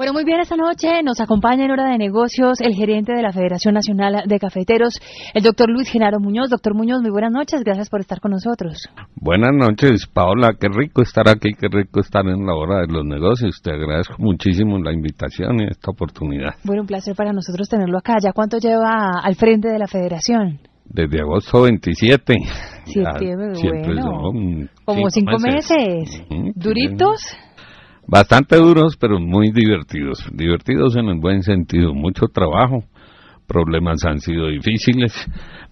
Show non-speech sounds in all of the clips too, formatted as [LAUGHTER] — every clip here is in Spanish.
Bueno, muy bien, esta noche nos acompaña en Hora de Negocios el gerente de la Federación Nacional de Cafeteros, el doctor Luis Genaro Muñoz. Doctor Muñoz, muy buenas noches, gracias por estar con nosotros. Buenas noches, Paola, qué rico estar aquí, qué rico estar en la Hora de los Negocios. Te agradezco muchísimo la invitación y esta oportunidad. Bueno, un placer para nosotros tenerlo acá. ¿Ya cuánto lleva al frente de la Federación? desde agosto 27. Ah, ¿Siempre? bueno, como cinco meses. ¿Duritos? bastante duros, pero muy divertidos. Divertidos en el buen sentido, mucho trabajo, problemas han sido difíciles,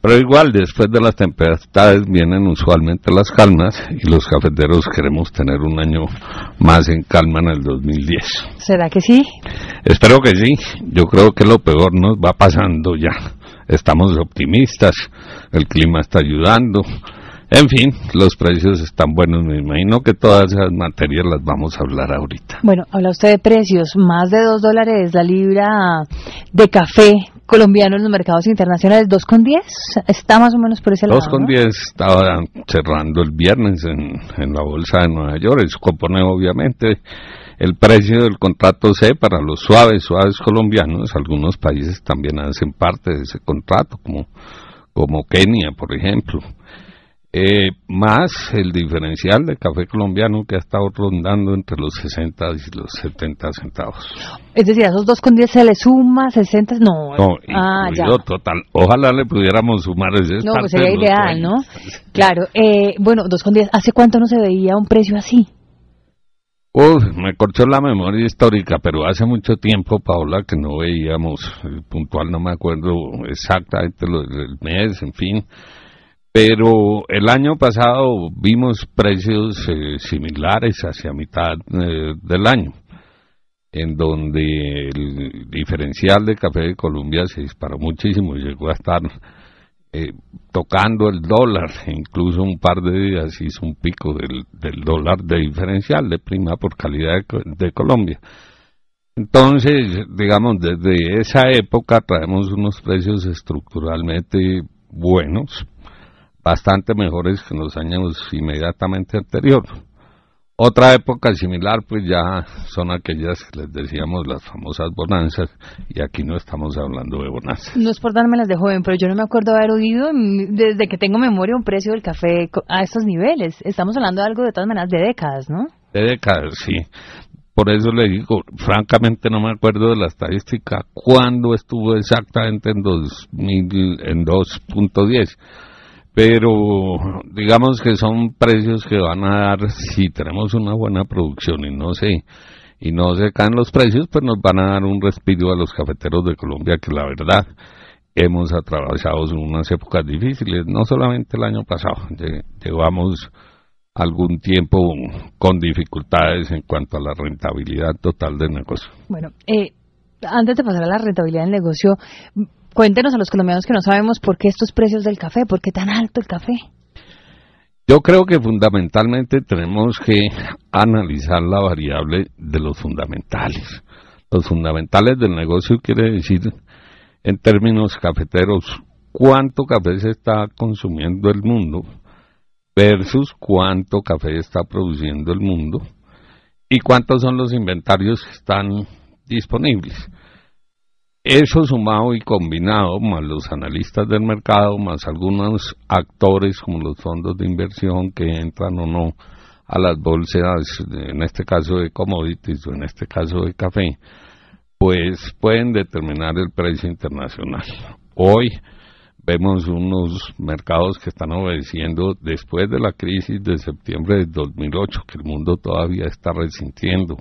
pero igual después de las tempestades vienen usualmente las calmas y los cafeteros queremos tener un año más en calma en el 2010. ¿Será que sí? Espero que sí, yo creo que lo peor nos va pasando ya. Estamos optimistas, el clima está ayudando, en fin, los precios están buenos, me imagino que todas esas materias las vamos a hablar ahorita. Bueno, habla usted de precios, más de 2 dólares la libra de café colombiano en los mercados internacionales, 2,10, está más o menos por ese lado, lado. 2,10 estaba cerrando el viernes en, la bolsa de Nueva York, eso compone obviamente el precio del contrato C para los suaves, suaves colombianos, algunos países también hacen parte de ese contrato, como, como Kenia, por ejemplo. Eh, más el diferencial de café colombiano que ha estado rondando entre los 60 y los 70 centavos. Es decir, a esos 2,10 se le suma 60, no. No, ah, total. Ojalá le pudiéramos sumar ese No, pues sería ideal, ¿no? [LAUGHS] Claro. Eh, bueno, 2,10, ¿hace cuánto no se veía un precio así? Uf, me corchó la memoria histórica, pero hace mucho tiempo, Paola, que no veíamos, eh, puntual no me acuerdo exactamente el mes, en fin, pero el año pasado vimos precios eh, similares hacia mitad eh, del año, en donde el diferencial de café de Colombia se disparó muchísimo, ...y llegó a estar eh, tocando el dólar, [LAUGHS] incluso un par de días hizo un pico del, dólar de diferencial de prima por calidad de Colombia. Entonces, digamos, desde esa época traemos unos precios estructuralmente buenos bastante mejores que en los años inmediatamente anteriores. Otra época similar, pues ya son aquellas que les decíamos las famosas bonanzas, y aquí no estamos hablando de bonanzas. No es por las de joven, pero yo no me acuerdo haber oído desde que tengo memoria un precio del café a estos niveles. Estamos hablando de algo de todas maneras de décadas, ¿no? De décadas, sí. Por eso le digo, francamente no me acuerdo de la estadística cuándo estuvo exactamente en, en 2.10 pero digamos que son precios que van a dar si tenemos una buena producción y no sé y no se caen los precios, pues nos van a dar un respiro a los cafeteros de Colombia que la verdad hemos atravesado unas épocas difíciles, no solamente el año pasado, llevamos algún tiempo con dificultades en cuanto a la rentabilidad total del negocio. Bueno, eh, antes de pasar a la rentabilidad del negocio, Cuéntenos a los colombianos que no sabemos por qué estos precios del café, por qué tan alto el café. Yo creo que fundamentalmente tenemos que analizar la variable de los fundamentales. Los fundamentales del negocio quiere decir, en términos cafeteros, cuánto café se está consumiendo el mundo versus cuánto café está produciendo el mundo y cuántos son los inventarios que están disponibles. Eso sumado y combinado, más los analistas del mercado, más algunos actores como los fondos de inversión que entran o no a las bolsas, en este caso de commodities o en este caso de café, pues pueden determinar el precio internacional. Hoy vemos unos mercados que están obedeciendo después de la crisis de septiembre de 2008, que el mundo todavía está resintiendo,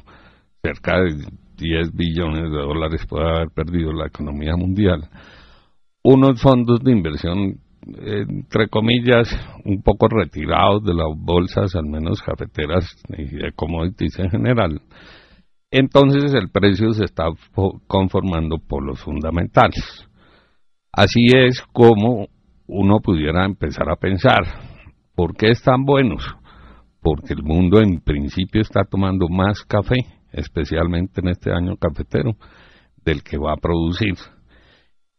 cerca de 10 billones de dólares puede haber perdido la economía mundial, unos fondos de inversión, entre comillas, un poco retirados de las bolsas, al menos cafeteras y de commodities en general, entonces el precio se está conformando por los fundamentales. Así es como uno pudiera empezar a pensar, ¿por qué están buenos? Porque el mundo en principio está tomando más café especialmente en este año cafetero, del que va a producir.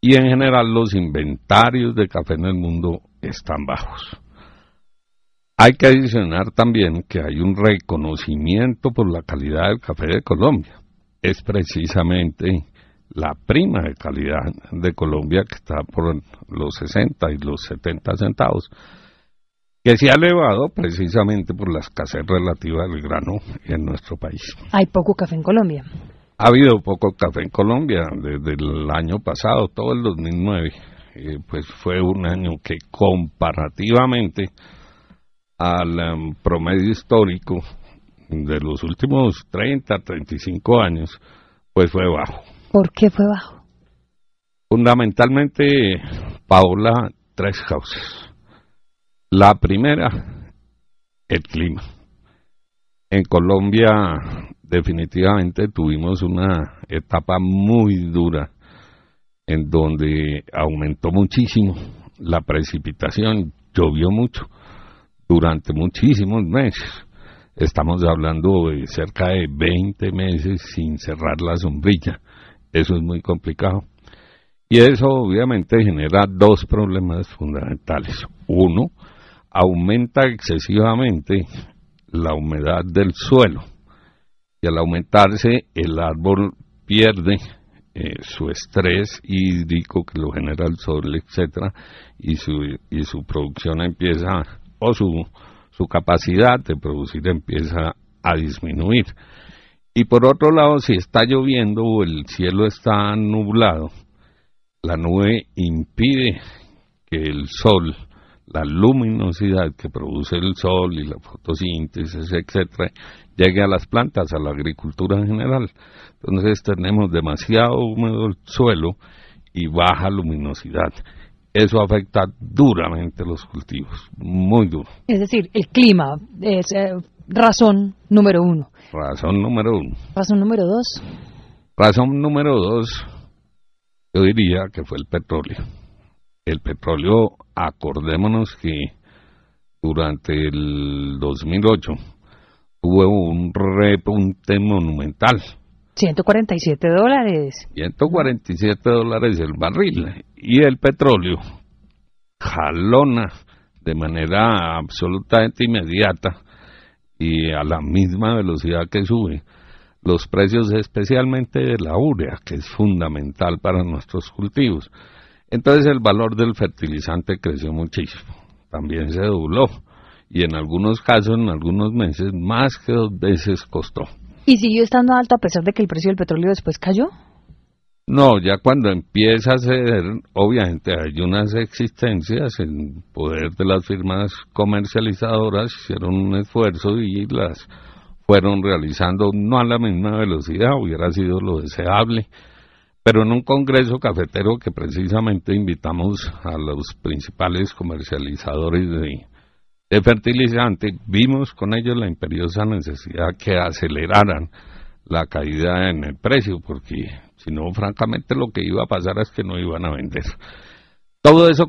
Y en general los inventarios de café en el mundo están bajos. Hay que adicionar también que hay un reconocimiento por la calidad del café de Colombia. Es precisamente la prima de calidad de Colombia que está por los 60 y los 70 centavos que se ha elevado precisamente por la escasez relativa del grano en nuestro país. Hay poco café en Colombia. Ha habido poco café en Colombia desde el año pasado, todo el 2009. Eh, pues fue un año que comparativamente al em, promedio histórico de los últimos 30, 35 años, pues fue bajo. ¿Por qué fue bajo? Fundamentalmente, Paula, tres causas. La primera, el clima. En Colombia definitivamente tuvimos una etapa muy dura en donde aumentó muchísimo la precipitación, llovió mucho durante muchísimos meses. Estamos hablando de cerca de 20 meses sin cerrar la sombrilla. Eso es muy complicado. Y eso obviamente genera dos problemas fundamentales. Uno, aumenta excesivamente la humedad del suelo y al aumentarse el árbol pierde eh, su estrés hídrico que lo genera el sol, etcétera, y su, y su producción empieza, o su, su capacidad de producir empieza a disminuir. Y por otro lado, si está lloviendo o el cielo está nublado, la nube impide que el sol la luminosidad que produce el sol y la fotosíntesis, etcétera, llegue a las plantas, a la agricultura en general. Entonces tenemos demasiado húmedo el suelo y baja luminosidad. Eso afecta duramente los cultivos, muy duro. Es decir, el clima es eh, razón número uno. Razón número uno. Razón número dos. Razón número dos, yo diría que fue el petróleo el petróleo, acordémonos que durante el 2008 hubo un repunte monumental. 147 dólares. 147 dólares el barril y el petróleo jalona de manera absolutamente inmediata y a la misma velocidad que sube los precios especialmente de la urea, que es fundamental para nuestros cultivos. Entonces el valor del fertilizante creció muchísimo, también se dobló y en algunos casos, en algunos meses, más que dos veces costó. ¿Y siguió estando alto a pesar de que el precio del petróleo después cayó? No, ya cuando empieza a ceder, obviamente hay unas existencias en poder de las firmas comercializadoras, hicieron un esfuerzo y las fueron realizando no a la misma velocidad, hubiera sido lo deseable, pero en un congreso cafetero que precisamente invitamos a los principales comercializadores de, de fertilizante, vimos con ellos la imperiosa necesidad que aceleraran la caída en el precio, porque si no, francamente lo que iba a pasar es que no iban a vender. Todo eso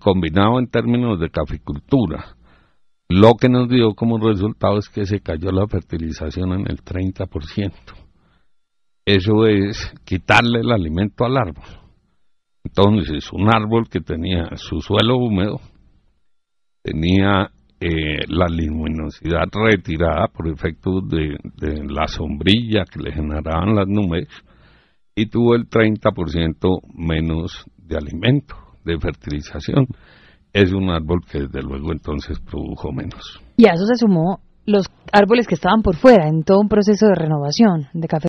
combinado en términos de caficultura, lo que nos dio como resultado es que se cayó la fertilización en el 30% eso es quitarle el alimento al árbol. Entonces, un árbol que tenía su suelo húmedo, tenía eh, la luminosidad retirada por efecto de, la sombrilla que le generaban las nubes, y tuvo el 30% menos de alimento, de fertilización. Es un árbol que desde luego entonces produjo menos. Y a eso se sumó los árboles que estaban por fuera en todo un proceso de renovación de café.